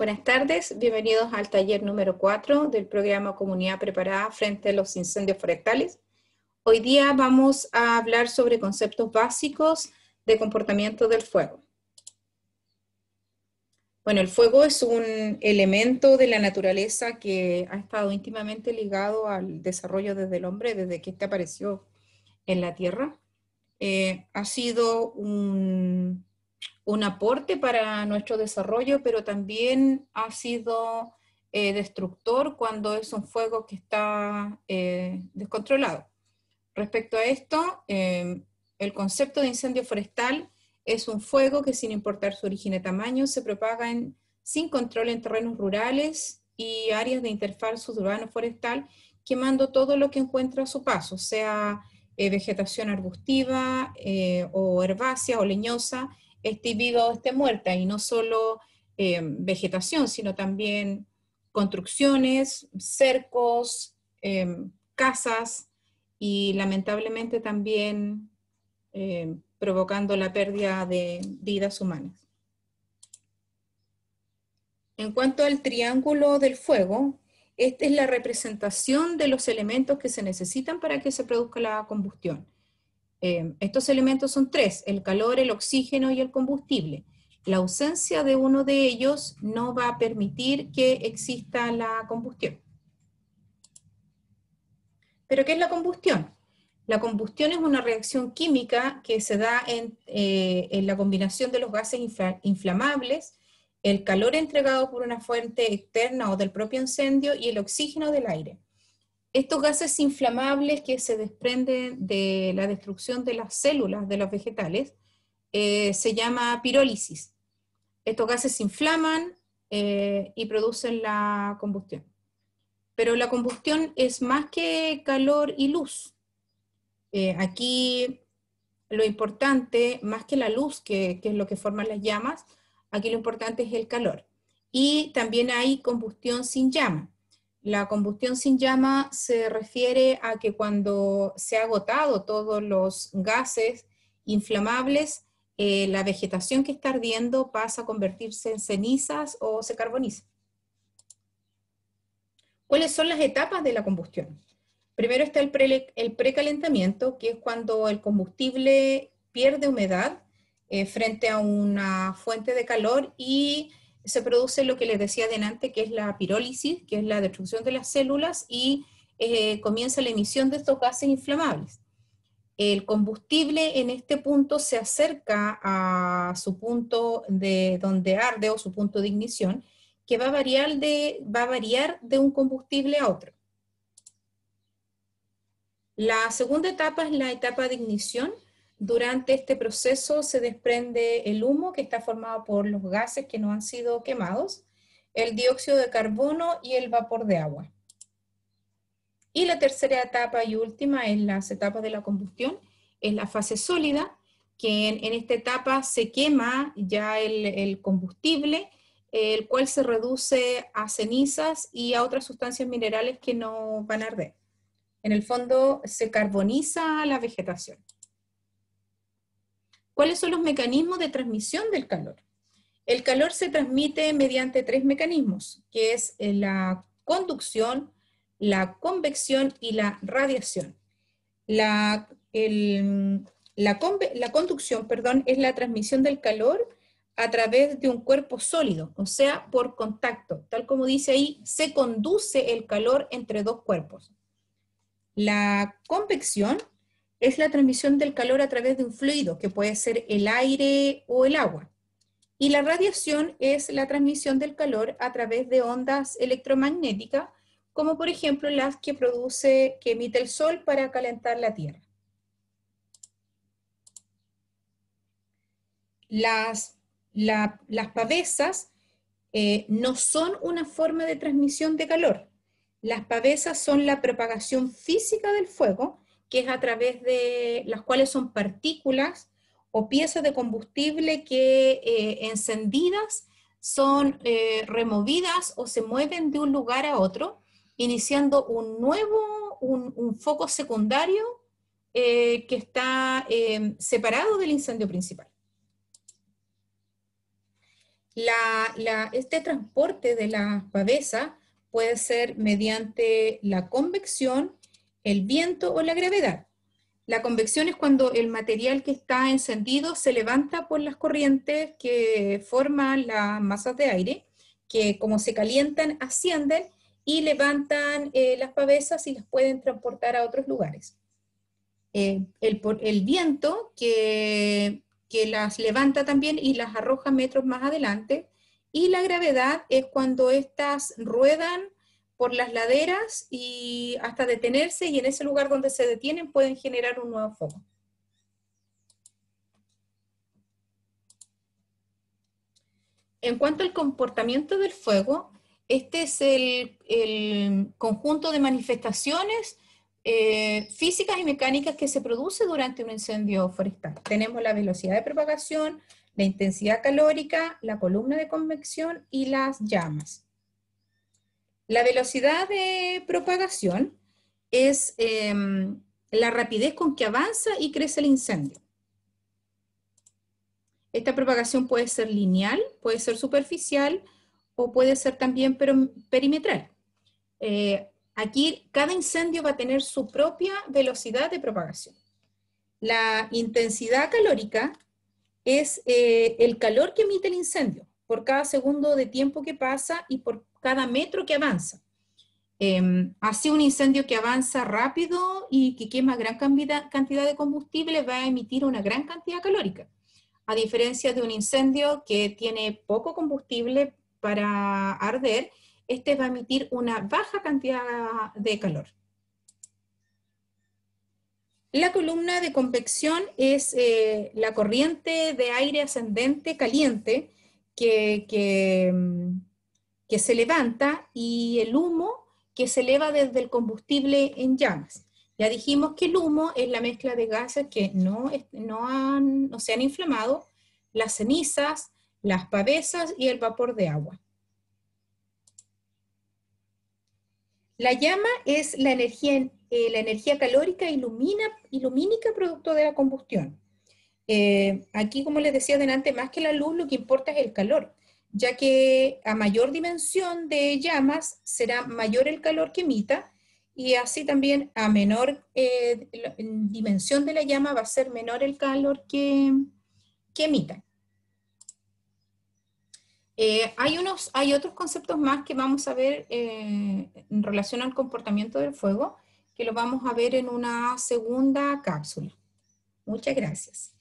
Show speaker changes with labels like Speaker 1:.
Speaker 1: Buenas tardes, bienvenidos al taller número 4 del programa Comunidad Preparada frente a los incendios forestales. Hoy día vamos a hablar sobre conceptos básicos de comportamiento del fuego. Bueno, el fuego es un elemento de la naturaleza que ha estado íntimamente ligado al desarrollo desde el hombre, desde que este apareció en la Tierra. Eh, ha sido un un aporte para nuestro desarrollo, pero también ha sido eh, destructor cuando es un fuego que está eh, descontrolado. Respecto a esto, eh, el concepto de incendio forestal es un fuego que sin importar su origen y tamaño se propaga sin control en terrenos rurales y áreas de interfaz urbano forestal, quemando todo lo que encuentra a su paso, sea vegetación arbustiva o herbácea o leñosa, esté esté muerta, y no solo eh, vegetación, sino también construcciones, cercos, eh, casas y lamentablemente también eh, provocando la pérdida de vidas humanas. En cuanto al triángulo del fuego, esta es la representación de los elementos que se necesitan para que se produzca la combustión. Eh, estos elementos son tres, el calor, el oxígeno y el combustible. La ausencia de uno de ellos no va a permitir que exista la combustión. ¿Pero qué es la combustión? La combustión es una reacción química que se da en, eh, la combinación de los gases inflamables, el calor entregado por una fuente externa o del propio incendio y el oxígeno del aire. Estos gases inflamables que se desprenden de la destrucción de las células de los vegetales eh, se llama pirólisis. Estos gases se inflaman eh, y producen la combustión. Pero la combustión es más que calor y luz. Eh, aquí lo importante, más que la luz, que, que es lo que forman las llamas, aquí lo importante es el calor. Y también hay combustión sin llama la combustión sin llama se refiere a que cuando se ha agotado todos los gases inflamables, eh, la vegetación que está ardiendo pasa a convertirse en cenizas o se carboniza. ¿Cuáles son las etapas de la combustión? Primero está el, precalentamiento, que es cuando el combustible pierde humedad eh, frente a una fuente de calor y se produce lo que les decía delante, que es la pirólisis, que es la destrucción de las células, y eh, comienza la emisión de estos gases inflamables. El combustible en este punto se acerca a su punto de donde arde o su punto de ignición, que va a variar de, va a variar de un combustible a otro. La segunda etapa es la etapa de ignición, durante este proceso se desprende el humo que está formado por los gases que no han sido quemados, el dióxido de carbono y el vapor de agua. Y la tercera etapa y última en las etapas de la combustión, es la fase sólida, que en, esta etapa se quema ya el combustible, el cual se reduce a cenizas y a otras sustancias minerales que no van a arder. En el fondo se carboniza la vegetación. ¿Cuáles son los mecanismos de transmisión del calor? El calor se transmite mediante tres mecanismos, que es eh, la conducción, la convección y la radiación. La, conducción perdón, es la transmisión del calor a través de un cuerpo sólido, o sea, por contacto. Tal como dice ahí, se conduce el calor entre dos cuerpos. La convección es la transmisión del calor a través de un fluido, que puede ser el aire o el agua. Y la radiación es la transmisión del calor a través de ondas electromagnéticas, como por ejemplo las que produce, que emite el sol para calentar la Tierra. Las, pavesas eh, no son una forma de transmisión de calor. Las pavesas son la propagación física del fuego, que es a través de las cuales son partículas o piezas de combustible que eh, encendidas son eh, removidas o se mueven de un lugar a otro, iniciando un nuevo, un, foco secundario eh, que está em, separado del incendio principal. este transporte de la pavesa puede ser mediante la convección, el viento o la gravedad. La convección es cuando el material que está encendido se levanta por las corrientes que forman las masas de aire, que como se calientan, ascienden y levantan eh, las pavesas y las pueden transportar a otros lugares. Eh, el, viento que, que las levanta también y las arroja metros más adelante, y la gravedad es cuando estas ruedan por las laderas y hasta detenerse y en ese lugar donde se detienen pueden generar un nuevo fuego. En cuanto al comportamiento del fuego, este es el, conjunto de manifestaciones eh, físicas y mecánicas que se produce durante un incendio forestal. Tenemos la velocidad de propagación, la intensidad calórica, la columna de convección y las llamas. La velocidad de propagación es em, la rapidez con que avanza y crece el incendio. Esta propagación puede ser lineal, puede ser superficial o puede ser también perimetral. Eh, aquí cada incendio va a tener su propia velocidad de propagación. La intensidad calórica es eh, el calor que emite el incendio por cada segundo de tiempo que pasa y por cada metro que avanza. Em, así un incendio que avanza rápido y que quema gran cantidad, de combustible va a emitir una gran cantidad calórica, a diferencia de un incendio que tiene poco combustible para arder, este va a emitir una baja cantidad de calor. La columna de convección es eh, la corriente de aire ascendente caliente Mm, que, se levanta y el humo que se eleva desde el combustible en llamas. Ya dijimos que el humo es la mezcla de gases que no, se han inflamado, las cenizas, las pavesas y el vapor de agua. La llama es la energía, eh, la energía calórica ilumina, ilumínica producto de la combustión. Eh, aquí, como les decía delante, más que la luz, lo que importa es el calor, ya que a mayor dimensión de llamas será mayor el calor que emita y así también a menor eh, dimensión de la llama va a ser menor el calor que, emita. Eh, hay, unos, hay otros conceptos más que vamos a ver en relación al comportamiento del fuego, que lo vamos a ver en una segunda cápsula. Muchas gracias.